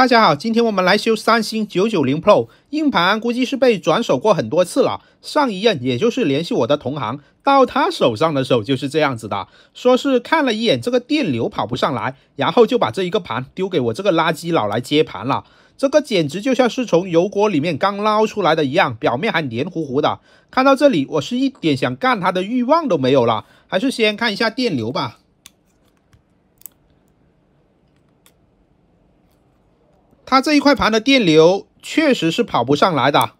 大家好，今天我们来修三星九九零 Pro 硬盘，估计是被转手过很多次了。上一任，也就是联系我的同行，到他手上的时候就是这样子的，说是看了一眼这个电流跑不上来，然后就把这一个盘丢给我这个垃圾佬来接盘了。这个简直就像是从油锅里面刚捞出来的一样，表面还黏糊糊的。看到这里，我是一点想干他的欲望都没有了，还是先看一下电流吧。它这一块盘的电流确实是跑不上来的，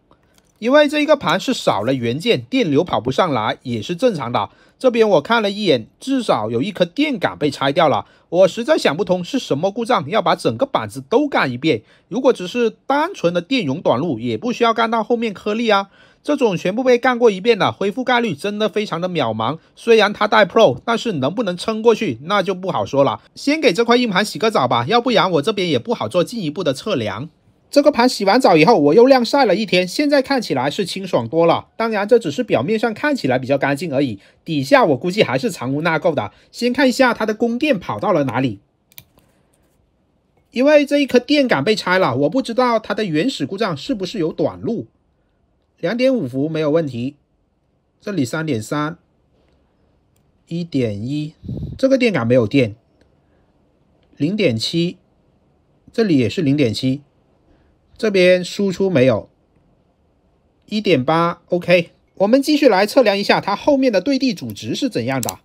因为这一个盘是少了元件，电流跑不上来也是正常的。这边我看了一眼，至少有一颗电感被拆掉了。我实在想不通是什么故障要把整个板子都干一遍。如果只是单纯的电容短路，也不需要干到后面颗粒啊。这种全部被干过一遍的恢复概率真的非常的渺茫。虽然它带 Pro，但是能不能撑过去那就不好说了。先给这块硬盘洗个澡吧，要不然我这边也不好做进一步的测量。这个盘洗完澡以后，我又晾晒了一天，现在看起来是清爽多了。当然这只是表面上看起来比较干净而已，底下我估计还是藏污纳垢的。先看一下它的供电跑到了哪里，因为这一颗电感被拆了，我不知道它的原始故障是不是有短路。两点五伏没有问题，这里三点三，一点一，这个电感没有电，零点七，这里也是零点七，这边输出没有，一点八，OK，我们继续来测量一下它后面的对地阻值是怎样的，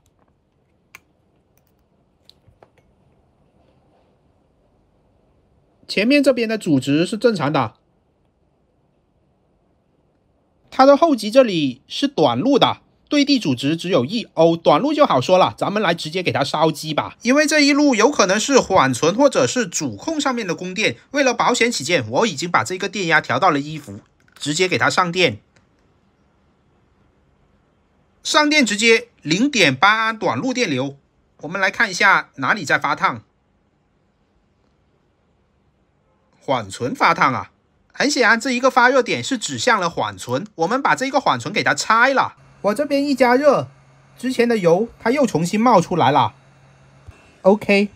前面这边的阻值是正常的。它的后级这里是短路的，对地阻值只有一欧，短路就好说了。咱们来直接给它烧机吧，因为这一路有可能是缓存或者是主控上面的供电。为了保险起见，我已经把这个电压调到了一伏，直接给它上电。上电直接零点八安短路电流，我们来看一下哪里在发烫，缓存发烫啊。很显然，这一个发热点是指向了缓存。我们把这个缓存给它拆了，我这边一加热，之前的油它又重新冒出来了。OK，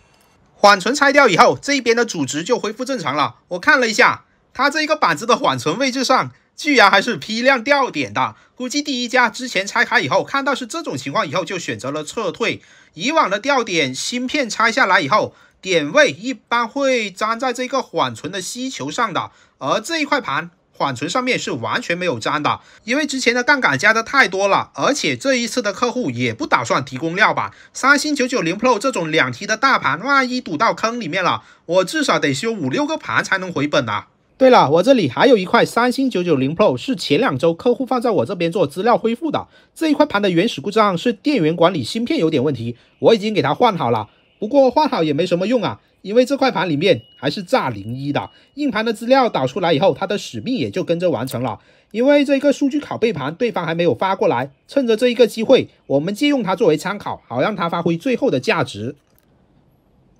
缓存拆掉以后，这一边的阻值就恢复正常了。我看了一下，它这一个板子的缓存位置上，居然还是批量掉点的。估计第一家之前拆开以后，看到是这种情况以后，就选择了撤退。以往的掉点芯片拆下来以后，点位一般会粘在这个缓存的吸球上的。而这一块盘缓存上面是完全没有粘的，因为之前的杠杆加的太多了，而且这一次的客户也不打算提供料吧。三星九九零 Pro 这种两 T 的大盘，万一堵到坑里面了，我至少得修五六个盘才能回本啊。对了，我这里还有一块三星九九零 Pro，是前两周客户放在我这边做资料恢复的。这一块盘的原始故障是电源管理芯片有点问题，我已经给它换好了，不过换好也没什么用啊。因为这块盘里面还是炸零一的硬盘的资料导出来以后，它的使命也就跟着完成了。因为这个数据拷贝盘对方还没有发过来，趁着这一个机会，我们借用它作为参考，好让它发挥最后的价值。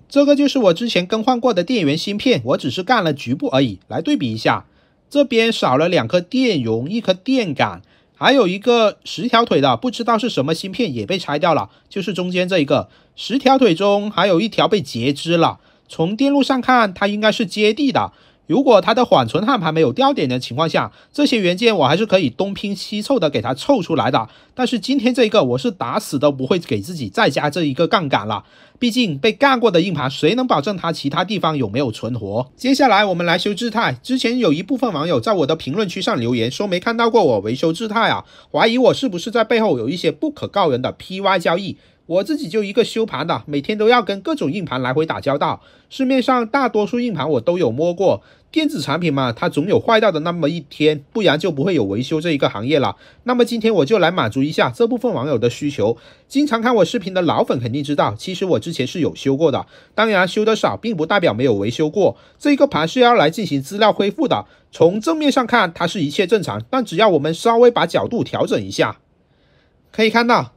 这个就是我之前更换过的电源芯片，我只是干了局部而已。来对比一下，这边少了两颗电容，一颗电感，还有一个十条腿的，不知道是什么芯片也被拆掉了，就是中间这一个十条腿中还有一条被截肢了。从电路上看，它应该是接地的。如果它的缓存焊盘没有掉点的情况下，这些元件我还是可以东拼西凑的给它凑出来的。但是今天这一个，我是打死都不会给自己再加这一个杠杆了。毕竟被干过的硬盘，谁能保证它其他地方有没有存活？接下来我们来修姿态。之前有一部分网友在我的评论区上留言说没看到过我维修姿态啊，怀疑我是不是在背后有一些不可告人的 PY 交易。我自己就一个修盘的，每天都要跟各种硬盘来回打交道。市面上大多数硬盘我都有摸过，电子产品嘛，它总有坏掉的那么一天，不然就不会有维修这一个行业了。那么今天我就来满足一下这部分网友的需求。经常看我视频的老粉肯定知道，其实我之前是有修过的，当然修的少，并不代表没有维修过。这一个盘是要来进行资料恢复的。从正面上看，它是一切正常，但只要我们稍微把角度调整一下，可以看到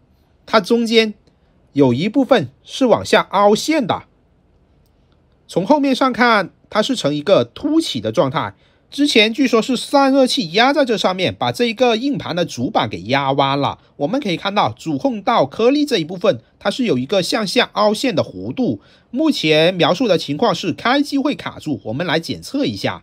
它中间。有一部分是往下凹陷的，从后面上看，它是呈一个凸起的状态。之前据说是散热器压在这上面，把这一个硬盘的主板给压弯了。我们可以看到主控道颗粒这一部分，它是有一个向下凹陷的弧度。目前描述的情况是开机会卡住，我们来检测一下。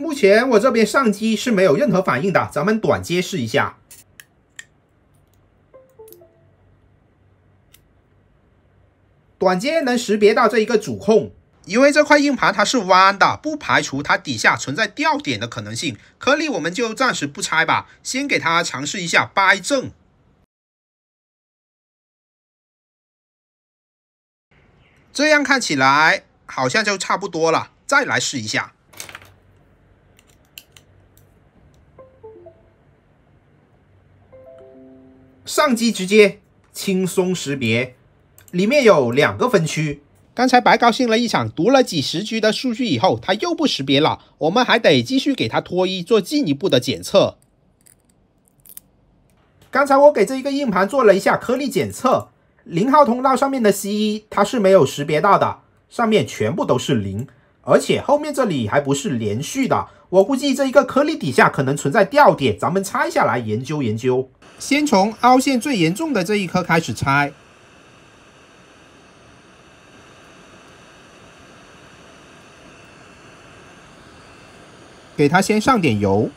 目前我这边上机是没有任何反应的，咱们短接试一下。短接能识别到这一个主控，因为这块硬盘它是弯的，不排除它底下存在掉点的可能性。颗粒我们就暂时不拆吧，先给它尝试一下掰正。这样看起来好像就差不多了，再来试一下。上机直接轻松识别，里面有两个分区。刚才白高兴了一场，读了几十 G 的数据以后，它又不识别了。我们还得继续给它脱衣做进一步的检测。刚才我给这一个硬盘做了一下颗粒检测，零号通道上面的 C 一它是没有识别到的，上面全部都是零。而且后面这里还不是连续的，我估计这一个颗粒底下可能存在掉点，咱们拆下来研究研究。先从凹陷最严重的这一颗开始拆，给它先上点油。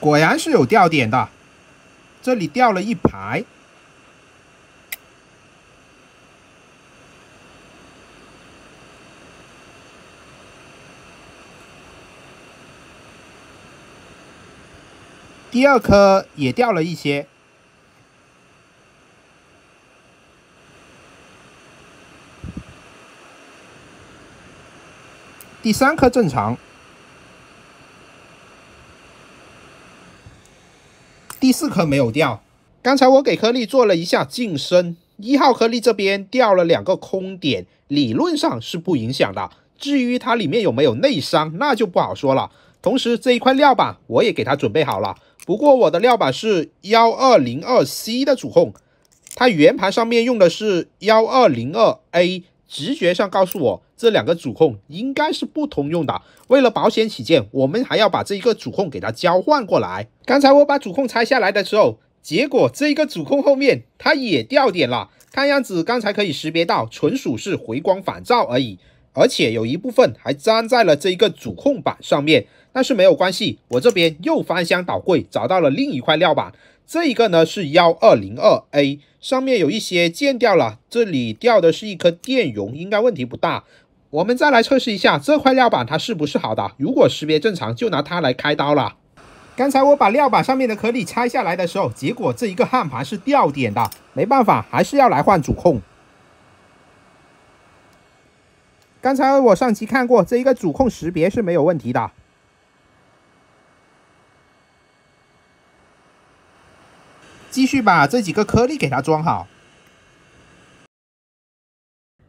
果然是有掉点的，这里掉了一排。第二颗也掉了一些，第三颗正常，第四颗没有掉。刚才我给颗粒做了一下净身，一号颗粒这边掉了两个空点，理论上是不影响的。至于它里面有没有内伤，那就不好说了。同时，这一块料板我也给它准备好了。不过我的料板是幺二零二 C 的主控，它圆盘上面用的是幺二零二 A，直觉上告诉我这两个主控应该是不通用的。为了保险起见，我们还要把这一个主控给它交换过来。刚才我把主控拆下来的时候，结果这一个主控后面它也掉点了，看样子刚才可以识别到，纯属是回光返照而已，而且有一部分还粘在了这一个主控板上面。但是没有关系，我这边又翻箱倒柜找到了另一块料板。这一个呢是幺二零二 A，上面有一些件掉了，这里掉的是一颗电容，应该问题不大。我们再来测试一下这块料板它是不是好的。如果识别正常，就拿它来开刀了。刚才我把料板上面的颗粒拆下来的时候，结果这一个焊盘是掉点的，没办法，还是要来换主控。刚才我上期看过，这一个主控识别是没有问题的。继续把这几个颗粒给它装好。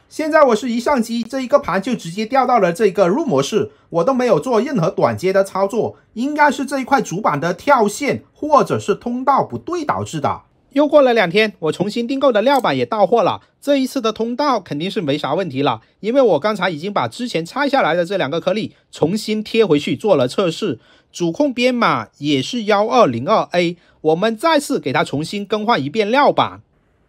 现在我是一上机，这一个盘就直接掉到了这个入模式，我都没有做任何短接的操作，应该是这一块主板的跳线或者是通道不对导致的。又过了两天，我重新订购的料板也到货了。这一次的通道肯定是没啥问题了，因为我刚才已经把之前拆下来的这两个颗粒重新贴回去做了测试。主控编码也是幺二零二 A，我们再次给它重新更换一遍料板。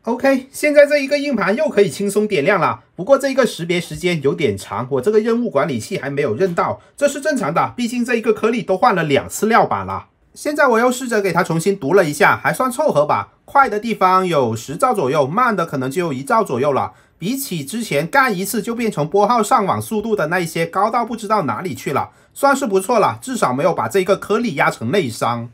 OK，现在这一个硬盘又可以轻松点亮了。不过这一个识别时间有点长，我这个任务管理器还没有认到，这是正常的，毕竟这一个颗粒都换了两次料板了。现在我又试着给它重新读了一下，还算凑合吧。快的地方有十兆左右，慢的可能就一兆左右了。比起之前干一次就变成拨号上网速度的那一些，高到不知道哪里去了。算是不错了，至少没有把这个颗粒压成内伤。